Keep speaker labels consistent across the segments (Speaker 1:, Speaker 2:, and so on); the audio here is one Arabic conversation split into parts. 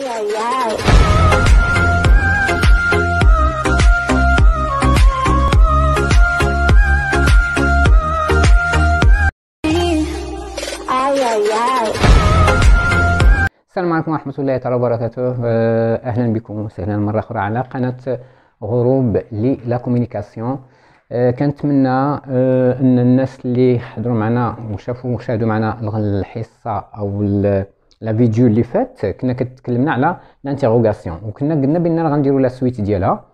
Speaker 1: السلام عليكم ورحمة الله تعالى وبركاته آه، أهلا بكم وسهلا مرة أخرى على قناة غروب لا كومينيكاسيون آه، كنتمنى آه، أن الناس اللي حضروا معنا وشافوا وشاهدوا معنا الحصة أو لا فيديو اللي فات كنا كتكلمنا على الانتيغوغاسيون وكنا قلنا بان غنديروا لا سويت ديالها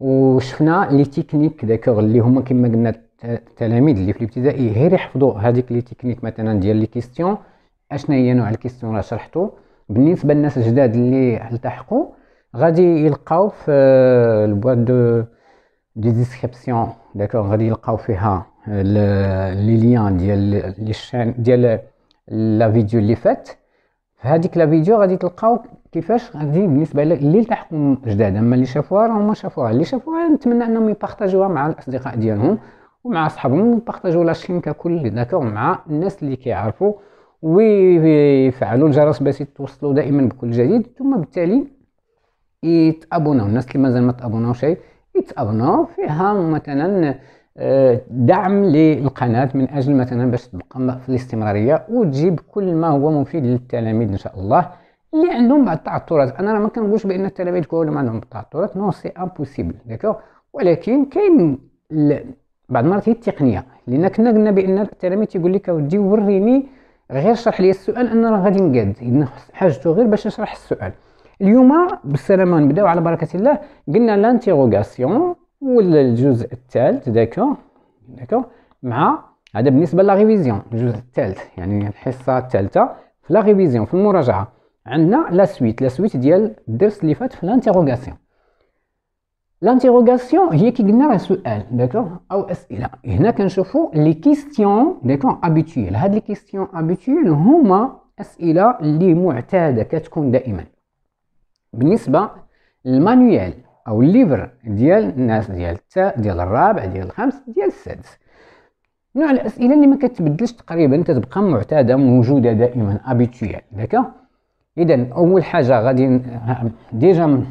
Speaker 1: وشفنا لي تكنيك داكوغ اللي هما كما قلنا التلاميذ اللي في الابتدائي غير يحفظوا هذيك لي تكنيك مثلا ديال لي كيستيون اشنا هي نوع الكيستيون راه شرحتو بالنسبه للناس الجداد اللي التحقوا غادي يلقاو في البواط دو دي ديسكريبسيون داكوغ غادي يلقاو فيها آه، لي ليان ديال لي ديال لا فيديو اللي فات هذيك لا فيديو غادي تلقاو كيفاش غادي بالنسبه اللي التحقوا جداد اما اللي شافوها راه هما شافوها اللي شافوها نتمنى انهم يبارطاجوها مع الاصدقاء ديالهم ومع صحابهم يبارطاجوا لاشين ككل داكور مع الناس اللي كيعرفوا ويفعلوا الجرس باش يتوصلوا دائما بكل جديد ثم بالتالي يتابوناو الناس اللي مازال ما تابوناوش يتابوناو فيها مثلا آه، دعم للقناه من اجل مثلا باش تبقى في الاستمراريه وتجيب كل ما هو مفيد للتلاميذ ان شاء الله اللي عندهم بعض التعثرات انا ما كنقولش بان التلاميذ كلهم عندهم التعثرات نو سي امبوسيبل داكوغ ولكن كاين بعض المرات هي التقنيه لان كنا قلنا بان التلاميذ تيقول لك اودي وريني غير شرح لي السؤال انا راه غادي نقاد حاجته غير باش نشرح السؤال اليوم بالسلامه نبداو على بركه الله قلنا لانتيغوغاسيون ولا الجزء الثالث داكور داكور مع هذا بالنسبه لا ريفيزيون الجزء الثالث يعني الحصه الثالثه في لا ريفيزيون في المراجعه عندنا لا سويت لا سويت ديال الدرس اللي فات في لانتيروغاسيون لانتيروغاسيون هي كي قلنا راه سؤال داكور او اسئله هنا كنشوفو لي كيستيون داكور ابيتيل هاد لي كيستيون ابيتيل هما اسئله اللي معتاده كتكون دائما بالنسبه للمانيوال او الليفر ديال الناس ديال التاء ديال الرابع ديال الخامس ديال السادس نوع الاسئله اللي ما كتبدلش تقريبا تتبقى معتاده موجوده دائما ابيتويال داكا اذا اول حاجه غادي ديجا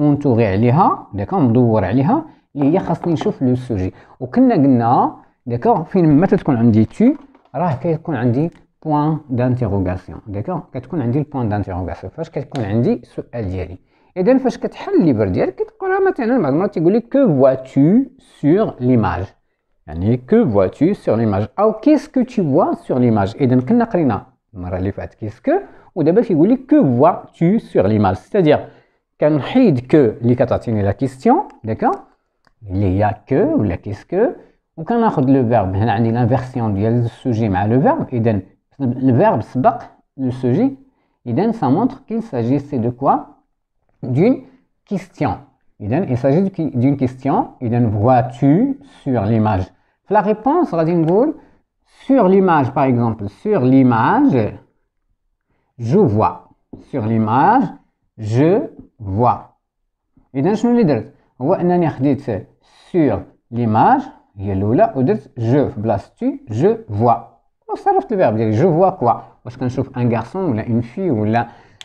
Speaker 1: اونتوغي عليها داكا مدور عليها اللي هي خاصني نشوف لو سوجي وكنا قلنا داكا فين ما تكون عندي تي راه كيكون عندي بوان دانتيغوغاسيون داكا كتكون عندي البوان دانتيغوغاسيون فاش كتكون عندي السؤال ديالي Et then cette première directive est qu'on a vois tu que vois-tu sur l'image. qu'est-ce que tu vois sur l'image Et que que vois-tu sur l'image. C'est-à-dire que la question. D'accord Il a que ou qu'est-ce que on le verbe, il y a l'inversion du sujet le verbe. le verbe le sujet. ça montre qu'il s'agissait de quoi d'une question. Il s'agit d'une question, il vois-tu sur l'image La réponse, sur l'image, par exemple, sur l'image, je vois. Sur l'image, je vois. Et donc, je vais vous هو sur l'image je je vois le verbe, je vois quoi qu'on chauffe un garçon ou une fille ou la.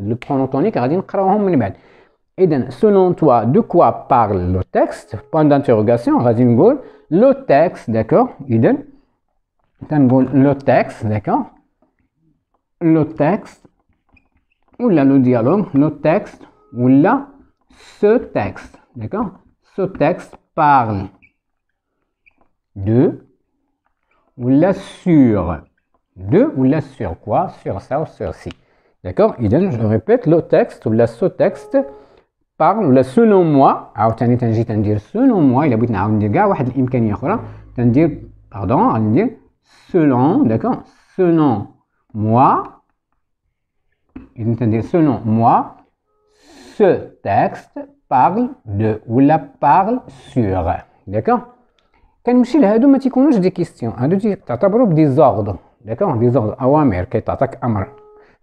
Speaker 1: le pronotonique غادي نقراوهم من بعد اذا selon toi de quoi parle le texte point d'interrogation غادي le texte d'accord اذا le texte d'accord le texte là, le dialogue le texte là, ce texte d'accord ce texte parle de ou là, sur de ou là, sur quoi sur ça ou sur ci D'accord Idem, je répète, le texte ou le texte parle, le selon moi, tu selon moi, il a dit, tu as tu pardon, selon, d'accord Selon moi, il a selon moi, ce texte parle de ou la parle sur. D'accord Quand je je des questions, je tu as des ordres, d'accord Des ordres, à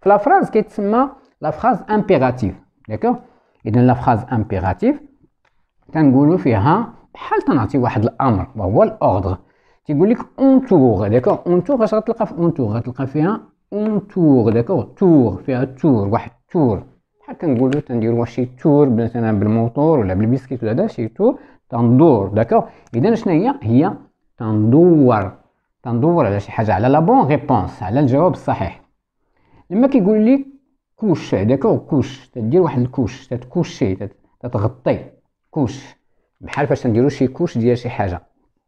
Speaker 1: في فراز كيتسمى لافراز امبيراتيف داكوغ اذا لافراز امبيراتيف تنقولوا فيها بحال تنعطي واحد الامر وهو الاوردر تيقول لك اونتور داكوغ اونتور اش غتلقى في اونتور غتلقى فيها اونتور داكوغ تور فيها تور واحد تور بحال كنقولوا تنديروا شي تور مثلا بالموتور ولا بالبيسكيت ولا هذا شي تور تندور داكوغ اذا شنو هي هي تندور تندور على شي حاجه على لا بون ريبونس على الجواب الصحيح لما كيقول لي كوش هذاك هو كوش تدير واحد الكوش تتكوشي تتغطي كوش بحال فاش تنديرو شي كوش ديال شي حاجه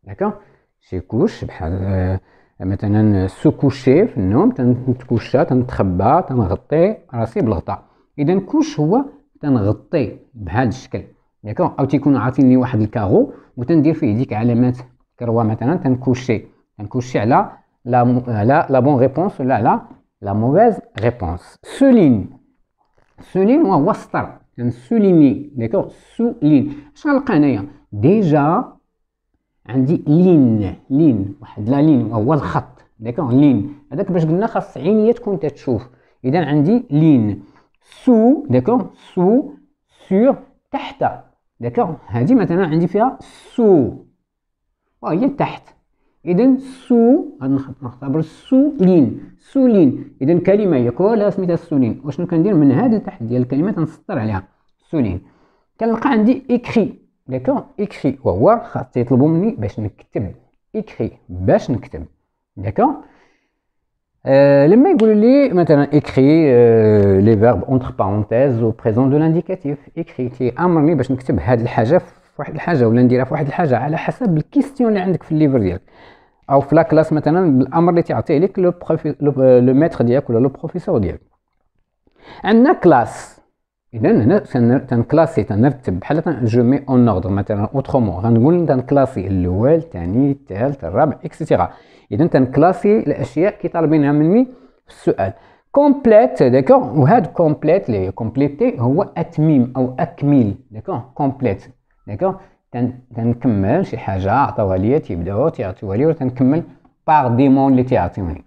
Speaker 1: داكا شي كوش بحال آه، مثلا كوشي في النوم تنتكوشا تنتخبى تنغطي راسي بالغطاء اذا كوش هو تنغطي بهذا الشكل داكا او تيكون عاطيني واحد الكاغو وتندير فيه ديك علامات كروه مثلا تنكوشي تنكوشي على لا لا بون ريبونس ولا على la mauvaise réponse. Souligne. Souligne ou wastar. Souligner. D'accord Souligne. Je Déjà, on dit ligne. Ligne. La ligne. Ou الخط. D'accord Ligne. هذاك باش قلنا خاص عينيه تكون تتشوف. on dit Sous. D'accord Sous. Sur. tahta. D'accord هذه مثلا عندي فيها sous. وهي اذا سو نختبر سولين لين سو لين اذا كلمه هي كلها سميتها سولين وشنو كندير من هذا لتحت ديال الكلمه تنسطر عليها سولين كنلقى عندي إكخي داكوغ إكخي وهو خاص تيطلبو مني باش نكتب إكخي باش نكتب داكوغ أه لما يقولوا لي مثلا إكخي أه لي فيرب أونتخ بارونتيز أو بريزون دو لانديكاتيف إكخي تيأمرني باش نكتب هاد الحاجه في واحد الحاجه ولا نديرها في واحد الحاجه على حسب الكيستيون اللي عندك في الليفر ديالك او في لاكلاس مثلا بالامر اللي تيعطيه لك لو بروفي لو ميتر ديالك ولا لو بروفيسور ديالك عندنا كلاس اذا هنا تنكلاسي تنرتب بحال جو مي اون اوردر مثلا اوترومون غنقول تنكلاسي الاول الثاني الثالث الرابع اكسيتيرا اذا تنكلاسي الاشياء كي طالبينها مني في السؤال كومبليت داكور وهاد كومبليت اللي كومبليتي هو اتميم او اكميل داكور كومبليت داكوغ تنكمل شي حاجه عطاوها ليا تيبداو تيعطيوها ليا تنكمل باغ ديمون لي تيعطيوني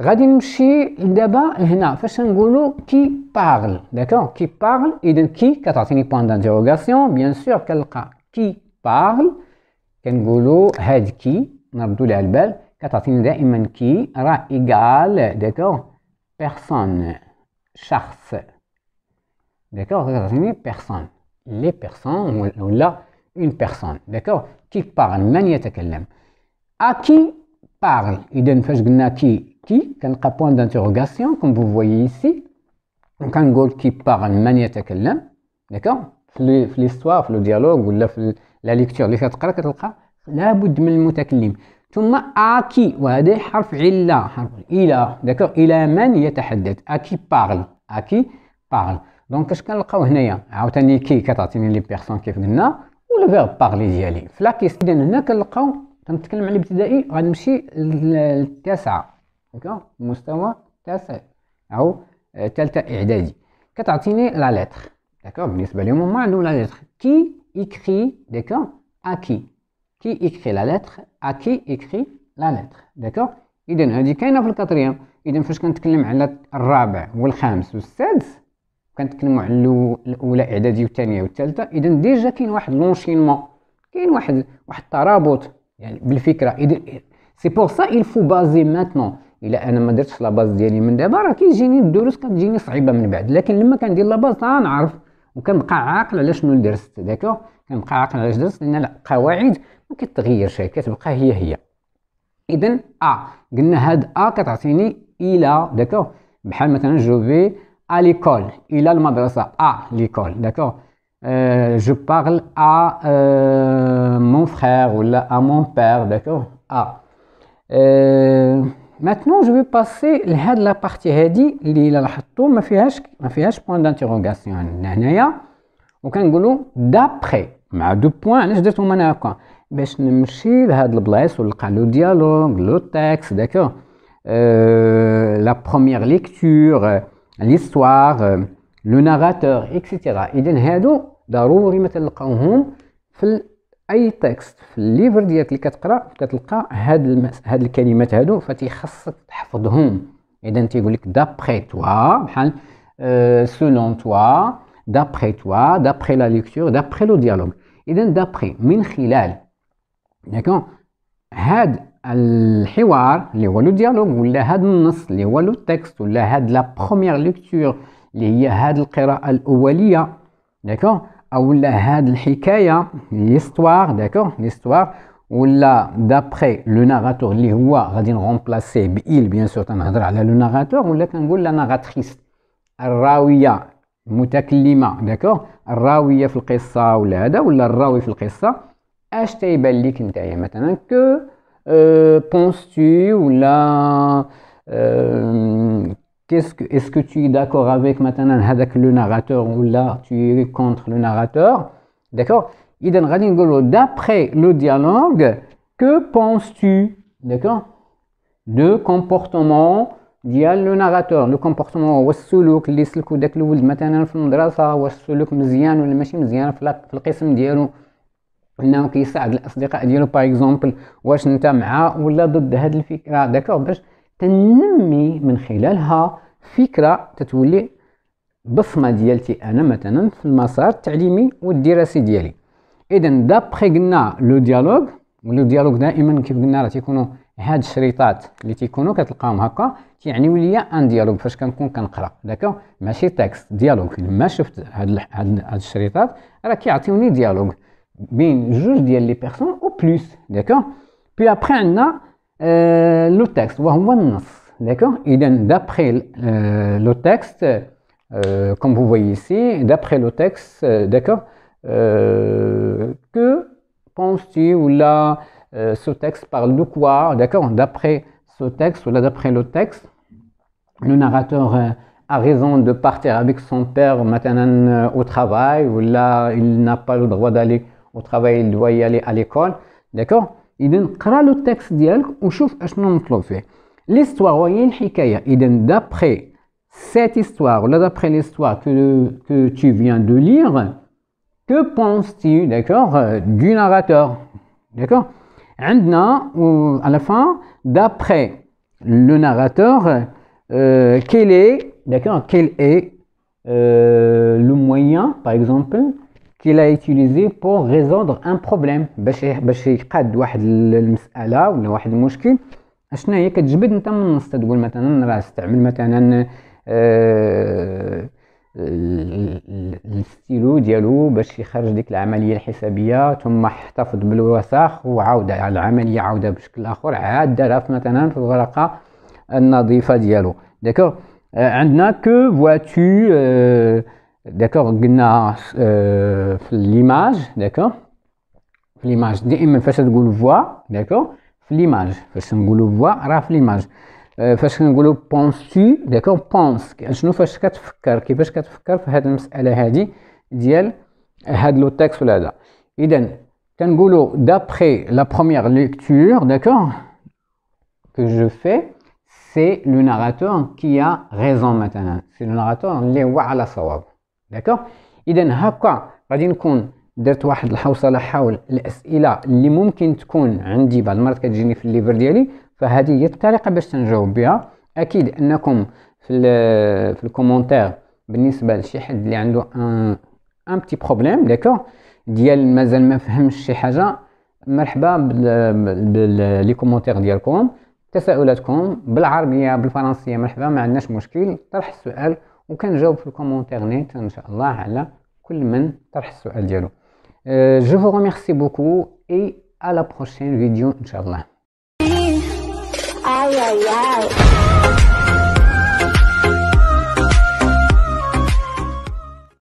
Speaker 1: غادي نمشي دابا لهنا فاش نقولوا كي باغل داكوغ كي باغل اذا كي كتعطيني بوان دانتيروغاسيون بيان سور كنلقى كي باغل كنقولو هاد كي نردو ليها البال كتعطيني دائما كي راه ايكال داكوغ بيرسون شخص داكوغ كتعطيني بيرسون les personnes ou là une personne d'accord qui parle manière de aime. à qui parle il donne fait gna qui qui un point d'interrogation comme vous voyez ici donc un goal qui parle manière de aime, d'accord l'histoire le dialogue ou la la lecture les quatre cas là la bout de mille ثم la وهذا Illa, علا حرف إلى دكتور إلى من a qui parle qui parle دونك اش كنلقاو هنايا عاوتاني كي كتعطيني لي بيرسون كيف قلنا ولو فيرب بارلي ديالي فلا كيس اذا هنا كنلقاو تنتكلم على الابتدائي غنمشي للتاسعه هكا المستوى التاسع او ثالثه اعدادي كتعطيني لا ليتر داكوغ بالنسبه لهم هما عندهم لا ليتر كي يكري داكوغ اكي كي يكري لا ليتر اكي يكري لا ليتر داكوغ اذا هذه كاينه في الكاتريام اذا فاش كنتكلم على الرابع والخامس والسادس كنتكلموا على الاولى اعدادي والثانيه والثالثه اذا ديجا كاين واحد لونشينمون كاين واحد واحد الترابط يعني بالفكره اذا سي بور سا il faut baser maintenant الا انا ما درتش لا باز ديالي من دابا راه كيجيني الدروس كتجيني صعيبه من بعد لكن لما كندير لا باز نعرف وكنبقى عاقل على شنو درست داكوغ كنبقى عاقل على درست لان القواعد ما كتغيرش كتبقى هي هي اذا ا آه. قلنا هاد ا آه كتعطيني الى داكوغ بحال مثلا جو في à l'école. Il a le madrasa à l'école, d'accord euh, Je parle à euh, mon frère ou à mon père, d'accord À. Euh, maintenant, je vais passer à la partie هذه اللي الى لاحظتوا ما فيهاش ما فيهاش بوان دانتيروغاسيون هنايا وكنقولوا دابري مع دو بوان علاش درتهم انا هكا باش نمشي لهاد البلايص ونلقى لو ديالوغ لو تيكست داكور لا بروميير ليكتور ليستواغ لو ناغاتور اكسيتيرا اذا هادو ضروري ما تلقاوهم في اي تكست في الليفر ديالك اللي كتقرا كتلقى هاد المس... هاد الكلمات هادو فتيخصك تحفظهم اذا تيقول لك دابخي توا بحال سولون توا دابخي توا دابخي لا ليكتور دابخي لو ديالوغ اذا دابخي من خلال داكور هاد الحوار اللي هو لو ديالوغ ولا هاد النص اللي هو لو تكست ولا هاد لا بروميير ليكتور اللي هي هاد القراءه الاوليه داكوغ او لا هاد الحكايه ليستوار داكوغ ليستوار ولا دابخي لو ناغاتور اللي هو غادي نغومبلاسي بايل بيان سور تنهضر على لو ناغاتور ولا كنقول لا ناغاتريس الراويه المتكلمه داكوغ الراويه في القصه ولا هذا ولا الراوي في القصه اش تيبان ليك نتايا مثلا كو Euh, penses-tu ou là euh, quest est-ce que tu es d'accord avec maintenant avec le narrateur ou là tu es contre le narrateur d'accord d'après le dialogue que penses-tu d'accord de comportement le le narrateur, le comportement. انه كيساعد الاصدقاء ديالو باغ اكزومبل واش انت مع ولا ضد هاد الفكره داكوغ باش تنمي من خلالها فكره تتولي بصمه ديالتي انا مثلا في المسار التعليمي والدراسي ديالي اذا دابخي قلنا لو ديالوغ ولو ديالوغ دائما كيف قلنا راه تيكونوا هاد الشريطات اللي تيكونوا كتلقاهم هكا كيعنيو ليا ان ديالوغ فاش كنكون كنقرا داكا ماشي تكست ديالوغ ما شفت هاد هاد, هاد الشريطات راه كيعطيوني ديالوغ bien juge ديال les personnes au plus d'accord puis après on a euh, le texte ou d'accord et d'après euh, le texte euh, comme vous voyez ici d'après le texte d'accord que penses-tu ou là ce texte parle de quoi d'accord d'après ce texte ou là d'après le texte le narrateur a raison de partir avec son père maintenant au travail ou là il n'a pas le droit d'aller au travail doit y aller à l'école d'accord le texte et التكست ce on اشنو مطلوب فيه l'histoire hikaya Il donne d'après cette histoire ou d'après l'histoire que, que tu viens de lire que penses-tu d'accord euh, du narrateur d'accord à la fin d'après le narrateur euh, quel est d'accord quel est euh, le moyen par exemple qu'il a utilisé pour résoudre un problème باش باش يقاد واحد المساله ولا واحد المشكل اشنا هي كتجبد انت من النص تقول مثلا راه استعمل مثلا آه، الستيلو ديالو باش يخرج ديك العمليه الحسابيه ثم احتفظ بالوساخ وعاود العمليه عاوده بشكل اخر عاد دارها مثلا في الورقه النظيفه ديالو داكوغ آه، عندنا كو فواتور d'accord euh, l'image d'accord l'image a فاش تقول voir d'accord l'image فاش نقولوا euh, la راه في l'image فاش كنقولوا بونسي داكور بونس شنو فاش كتفكر كيفاش كتفكر في هذه المساله que je fais, c'est le narrateur qui a raison maintenant. C'est le narrateur les wa à داكوغ اذا هكا غادي نكون درت واحد الحوصله حول الاسئله اللي ممكن تكون عندي بعض المرات كتجيني في الليفر ديالي فهذه هي الطريقه باش تنجاوب بها اكيد انكم في في الكومونتير بالنسبه لشي حد اللي عنده ان ان بتي بروبليم داكوغ ديال مازال ما فهمش شي حاجه مرحبا باللي كومونتير ديالكم تساؤلاتكم بالعربيه بالفرنسيه مرحبا ما عندناش مشكل طرح السؤال Ou kan j'aime pour comment internet inchallah ala koul men tarah soual dialo Je vous remercie beaucoup et à la prochaine vidéo inchallah